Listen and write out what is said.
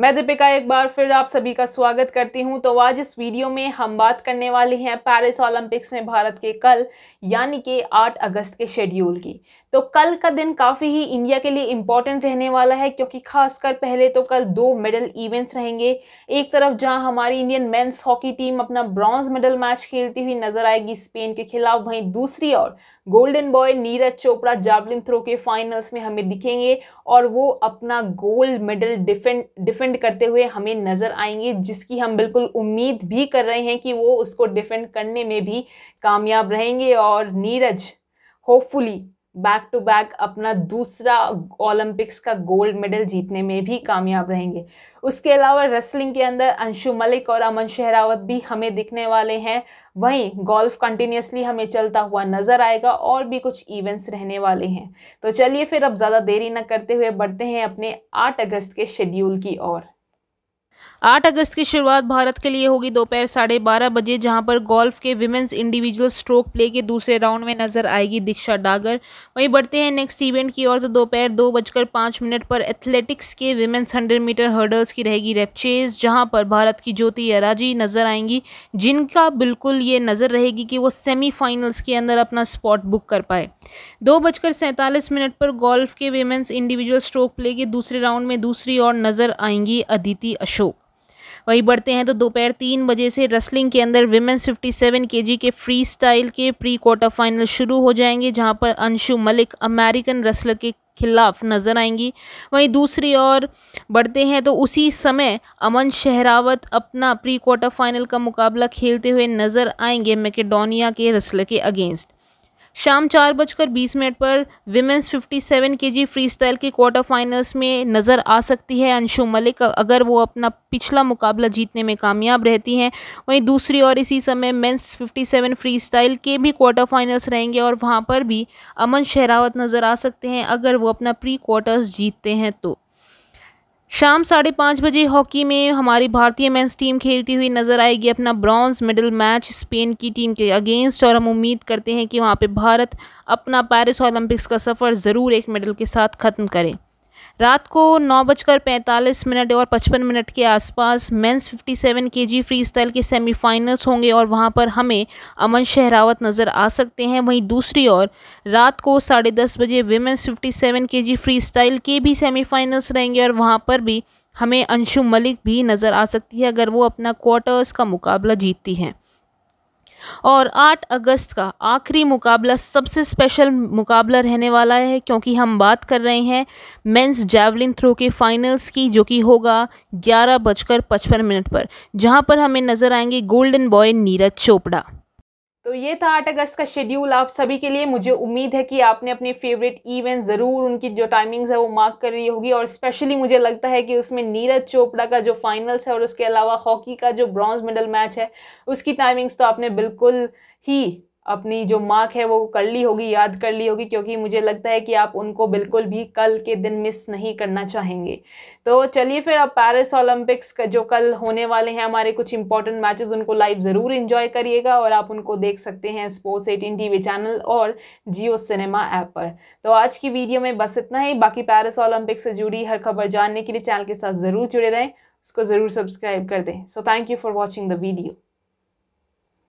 मैं दीपिका एक बार फिर आप सभी का स्वागत करती हूं तो आज इस वीडियो में हम बात करने वाले हैं पेरिस ओलंपिक्स में भारत के कल यानी कि 8 अगस्त के शेड्यूल की तो कल का दिन काफ़ी ही इंडिया के लिए इम्पॉर्टेंट रहने वाला है क्योंकि खासकर पहले तो कल दो मेडल इवेंट्स रहेंगे एक तरफ जहां हमारी इंडियन मेंस हॉकी टीम अपना ब्रॉन्ज मेडल मैच खेलती हुई नजर आएगी स्पेन के खिलाफ वहीं दूसरी ओर golden boy Neeraj Chopra javelin throw के फाइनल्स में हमें दिखेंगे और वो अपना gold medal defend defend defend करते हुए हमें नज़र आएंगे जिसकी हम बिल्कुल उम्मीद भी कर रहे हैं कि वो उसको डिफेंड करने में भी कामयाब रहेंगे और Neeraj hopefully back to back अपना दूसरा ओलंपिक्स का गोल्ड मेडल जीतने में भी कामयाब रहेंगे उसके अलावा रेसलिंग के अंदर अंशु मलिक और अमन शहरावत भी हमें दिखने वाले हैं वहीं गोल्फ कंटिन्यूसली हमें चलता हुआ नज़र आएगा और भी कुछ इवेंट्स रहने वाले हैं तो चलिए फिर अब ज़्यादा देरी न करते हुए बढ़ते हैं अपने आठ अगस्त के शेड्यूल की ओर आठ अगस्त की शुरुआत भारत के लिए होगी दोपहर साढ़े बारह बजे जहां पर गोल्फ के विमेंस इंडिविजुअल स्ट्रोक प्ले के दूसरे राउंड में नजर आएगी दीक्षा डागर वहीं बढ़ते हैं नेक्स्ट इवेंट की ओर तो दोपहर दो, बजकर पाँच मिनट पर एथलेटिक्स के विमेंस हंड्रेड मीटर हर्डल्स की रहेगी रेपचेज जहां पर भारत की ज्योति अराजी नजर आएंगी जिनका बिल्कुल ये नज़र रहेगी कि वो सेमीफाइनल्स के अंदर अपना स्पॉट बुक कर पाए दो बजकर सैंतालीस मिनट पर गोल्फ के विमेंस इंडिविजुअल स्ट्रोक प्ले के दूसरे राउंड में दूसरी ओर नजर आएंगी अदिति अशोक वहीं बढ़ते हैं तो दोपहर तीन बजे से रेसलिंग के अंदर विमेंस 57 केजी के फ्री स्टाइल के प्री क्वार्टर फाइनल शुरू हो जाएंगे जहां पर अंशु मलिक अमेरिकन रेसलर के खिलाफ नजर आएंगी वहीं दूसरी ओर बढ़ते हैं तो उसी समय अमन शहरावत अपना प्री क्वार्टर फाइनल का मुकाबला खेलते हुए नजर आएंगे मैकेडोनिया के रेसलर के अगेंस्ट शाम चार बजकर बीस मिनट पर women's 57 seven K G freestyle के क्वार्टर फाइनल्स में नज़र आ सकती है अंशु मलिक अगर वो अपना पिछला मुकाबला जीतने में कामयाब रहती हैं वहीं दूसरी और इसी समय मेंस 57 सेवन फ्री स्टाइल के भी क्वार्टर फाइनल्स रहेंगे और वहाँ पर भी अमन शहरावत नज़र आ सकते हैं अगर वो अपना प्री क्वार्टर्स जीतते हैं तो शाम साढ़े पाँच बजे हॉकी में हमारी भारतीय मेंस टीम खेलती हुई नज़र आएगी अपना ब्रॉन्ज मेडल मैच स्पेन की टीम के अगेंस्ट और हम उम्मीद करते हैं कि वहाँ पे भारत अपना पेरिस ओलंपिक्स का सफ़र ज़रूर एक मेडल के साथ ख़त्म करें रात को नौ बजकर पैंतालीस मिनट और पचपन मिनट के आसपास मेंस 57 केजी फ्री स्टाइल के सेमीफाइनल्स होंगे और वहां पर हमें अमन शहरावत नज़र आ सकते हैं वहीं दूसरी ओर रात को साढ़े दस बजे विमेंस 57 केजी फ्री स्टाइल के भी सेमीफाइनल्स रहेंगे और वहाँ पर भी हमें अंशु मलिक भी नज़र आ सकती है अगर वो अपना क्वार्टर्स का मुकाबला जीतती हैं और 8 अगस्त का आखिरी मुकाबला सबसे स्पेशल मुकाबला रहने वाला है क्योंकि हम बात कर रहे हैं मेंस जैवलिन थ्रो के फाइनल्स की जो कि होगा ग्यारह बजकर पचपन मिनट पर जहां पर हमें नज़र आएंगे गोल्डन बॉय नीरज चोपड़ा तो ये था आठ अगस्त का शेड्यूल आप सभी के लिए मुझे उम्मीद है कि आपने अपने फेवरेट इवेंट ज़रूर उनकी जो टाइमिंग्स है वो मार्क कर रही होगी और स्पेशली मुझे लगता है कि उसमें नीरज चोपड़ा का जो फाइनल्स है और उसके अलावा हॉकी का जो ब्रॉन्ज मेडल मैच है उसकी टाइमिंग्स तो आपने बिल्कुल ही अपनी जो मार्क है वो कर ली होगी याद कर ली होगी क्योंकि मुझे लगता है कि आप उनको बिल्कुल भी कल के दिन मिस नहीं करना चाहेंगे तो चलिए फिर अब पेरिस ओलंपिक्स का जो कल होने वाले हैं हमारे कुछ इंपॉर्टेंट मैचेस उनको लाइव ज़रूर इन्जॉय करिएगा और आप उनको देख सकते हैं स्पोर्ट्स एटीन टी चैनल और जियो सिनेमा ऐप पर तो आज की वीडियो में बस इतना ही बाकी पैरिस ओलंपिक से जुड़ी हर खबर जानने के लिए चैनल के साथ ज़रूर जुड़े रहें उसको ज़रूर सब्सक्राइब कर दें so thank you for watching the video